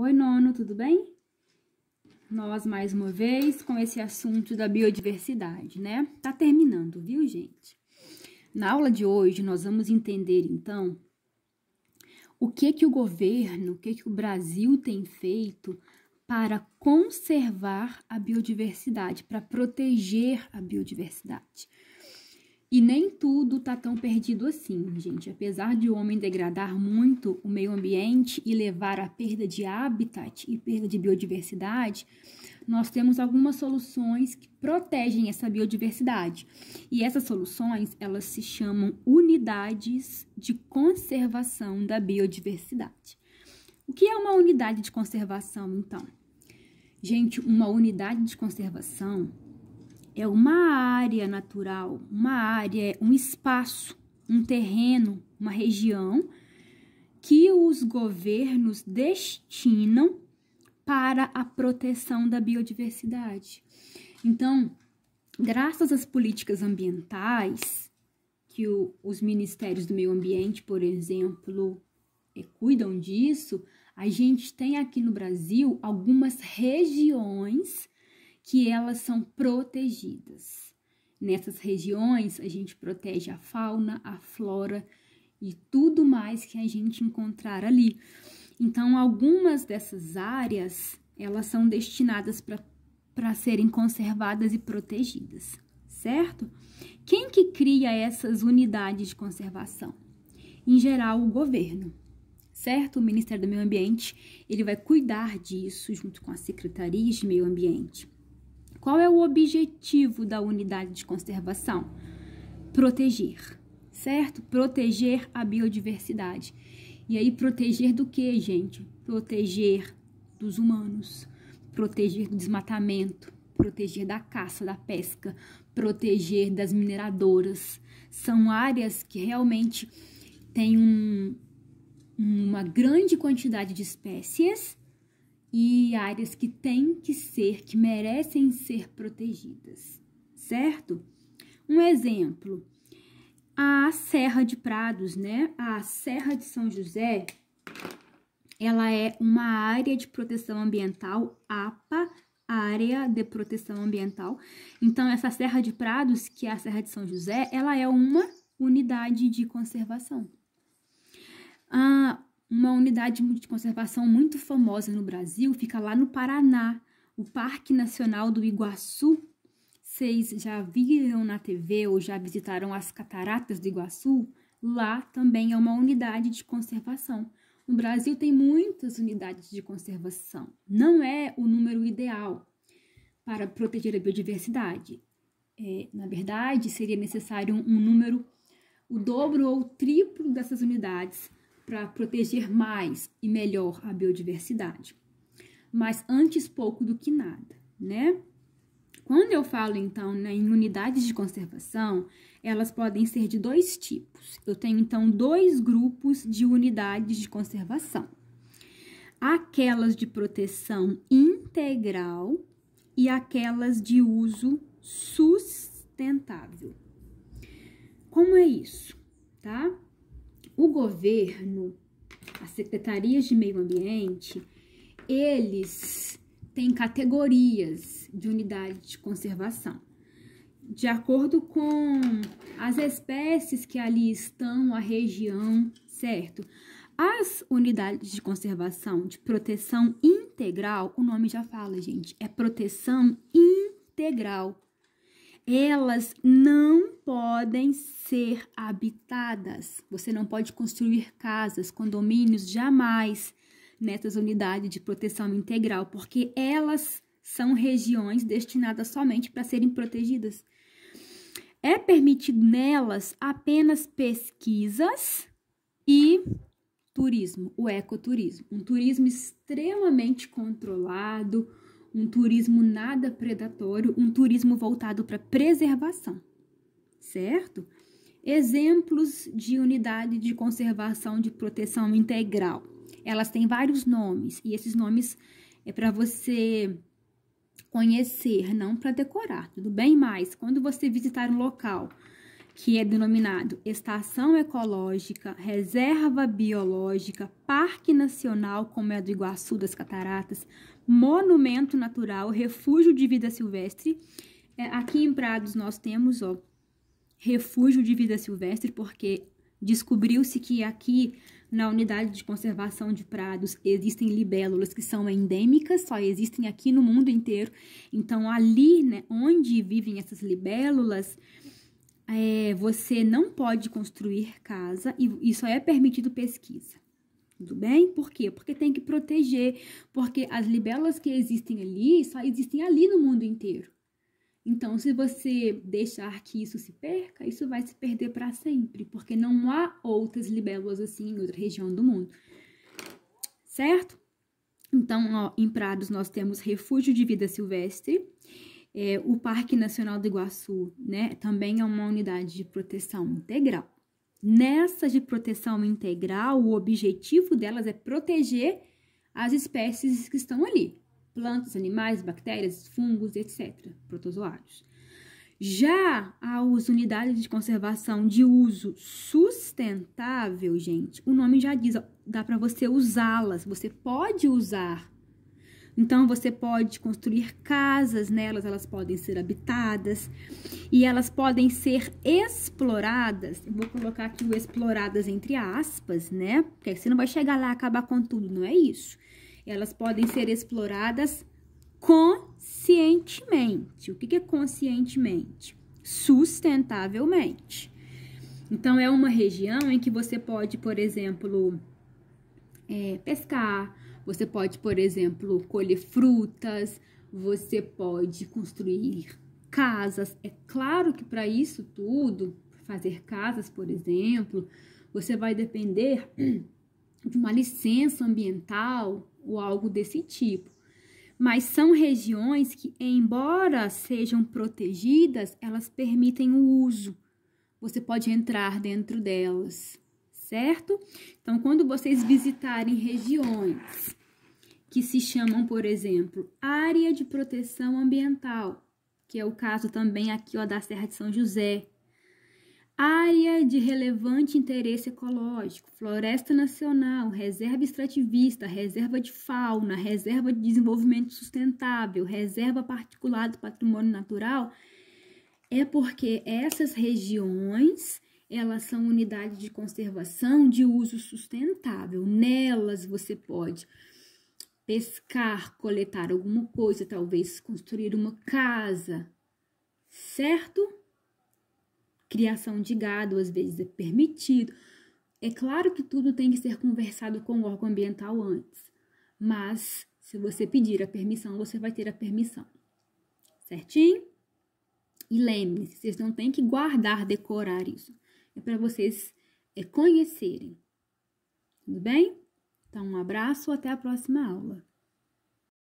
Oi, nono, tudo bem? Nós mais uma vez com esse assunto da biodiversidade, né? Tá terminando, viu, gente? Na aula de hoje nós vamos entender então o que que o governo, o que que o Brasil tem feito para conservar a biodiversidade, para proteger a biodiversidade. E nem tudo tá tão perdido assim, gente. Apesar de o homem degradar muito o meio ambiente e levar à perda de habitat e perda de biodiversidade, nós temos algumas soluções que protegem essa biodiversidade. E essas soluções, elas se chamam unidades de conservação da biodiversidade. O que é uma unidade de conservação, então? Gente, uma unidade de conservação é uma área natural, uma área, um espaço, um terreno, uma região que os governos destinam para a proteção da biodiversidade. Então, graças às políticas ambientais, que o, os ministérios do meio ambiente, por exemplo, é, cuidam disso, a gente tem aqui no Brasil algumas regiões que elas são protegidas. Nessas regiões, a gente protege a fauna, a flora e tudo mais que a gente encontrar ali. Então, algumas dessas áreas, elas são destinadas para serem conservadas e protegidas, certo? Quem que cria essas unidades de conservação? Em geral, o governo, certo? O Ministério do Meio Ambiente, ele vai cuidar disso junto com as secretarias de meio ambiente. Qual é o objetivo da unidade de conservação? Proteger, certo? Proteger a biodiversidade. E aí, proteger do que, gente? Proteger dos humanos, proteger do desmatamento, proteger da caça, da pesca, proteger das mineradoras. São áreas que realmente têm um, uma grande quantidade de espécies e áreas que têm que ser, que merecem ser protegidas, certo? Um exemplo, a Serra de Prados, né? A Serra de São José, ela é uma área de proteção ambiental, APA, área de proteção ambiental. Então, essa Serra de Prados, que é a Serra de São José, ela é uma unidade de conservação. Ah, uma unidade de conservação muito famosa no Brasil fica lá no Paraná, o Parque Nacional do Iguaçu. Vocês já viram na TV ou já visitaram as cataratas do Iguaçu? Lá também é uma unidade de conservação. O Brasil tem muitas unidades de conservação, não é o número ideal para proteger a biodiversidade. É, na verdade, seria necessário um número o dobro ou o triplo dessas unidades para proteger mais e melhor a biodiversidade. Mas antes pouco do que nada, né? Quando eu falo então né, em unidades de conservação, elas podem ser de dois tipos. Eu tenho então dois grupos de unidades de conservação: aquelas de proteção integral e aquelas de uso sustentável. Como é isso, tá? o governo, as secretarias de meio ambiente, eles têm categorias de unidade de conservação. De acordo com as espécies que ali estão, a região, certo? As unidades de conservação de proteção integral, o nome já fala, gente, é proteção integral elas não podem ser habitadas. Você não pode construir casas, condomínios, jamais nessas unidades de proteção integral, porque elas são regiões destinadas somente para serem protegidas. É permitido nelas apenas pesquisas e turismo, o ecoturismo, um turismo extremamente controlado, um turismo nada predatório, um turismo voltado para preservação, certo? Exemplos de unidade de conservação de proteção integral. Elas têm vários nomes e esses nomes é para você conhecer, não para decorar, tudo bem? Mas quando você visitar um local que é denominado Estação Ecológica, Reserva Biológica, Parque Nacional, como é do Iguaçu das Cataratas, monumento natural, refúgio de vida silvestre. É, aqui em Prados nós temos, ó, refúgio de vida silvestre, porque descobriu-se que aqui na unidade de conservação de prados existem libélulas que são endêmicas, só existem aqui no mundo inteiro. Então, ali né, onde vivem essas libélulas, é, você não pode construir casa e, e só é permitido pesquisa. Tudo bem? Por quê? Porque tem que proteger, porque as libélulas que existem ali só existem ali no mundo inteiro. Então, se você deixar que isso se perca, isso vai se perder para sempre, porque não há outras libélulas assim em outra região do mundo. Certo? Então, ó, em Prados nós temos refúgio de vida silvestre, é, o Parque Nacional do Iguaçu, né? Também é uma unidade de proteção integral. Nessas de proteção integral, o objetivo delas é proteger as espécies que estão ali: plantas, animais, bactérias, fungos, etc., protozoários. Já as unidades de conservação de uso sustentável, gente, o nome já diz, ó, dá para você usá-las, você pode usar então você pode construir casas nelas, elas podem ser habitadas e elas podem ser exploradas. Eu vou colocar aqui o exploradas entre aspas, né? Porque você não vai chegar lá e acabar com tudo, não é isso. Elas podem ser exploradas conscientemente. O que é conscientemente? Sustentavelmente. Então, é uma região em que você pode, por exemplo, é, pescar, você pode, por exemplo, colher frutas, você pode construir casas. É claro que para isso tudo, fazer casas, por exemplo, você vai depender de uma licença ambiental ou algo desse tipo. Mas são regiões que, embora sejam protegidas, elas permitem o uso. Você pode entrar dentro delas certo? Então, quando vocês visitarem regiões que se chamam, por exemplo, área de proteção ambiental, que é o caso também aqui ó, da Serra de São José, área de relevante interesse ecológico, floresta nacional, reserva extrativista, reserva de fauna, reserva de desenvolvimento sustentável, reserva particular do patrimônio natural, é porque essas regiões elas são unidades de conservação de uso sustentável. Nelas você pode pescar, coletar alguma coisa, talvez construir uma casa, certo? Criação de gado às vezes é permitido. É claro que tudo tem que ser conversado com o órgão ambiental antes, mas se você pedir a permissão, você vai ter a permissão. Certinho? E lembre-se, vocês não têm que guardar, decorar isso é para vocês é, conhecerem. Tudo bem? Então, um abraço, até a próxima aula.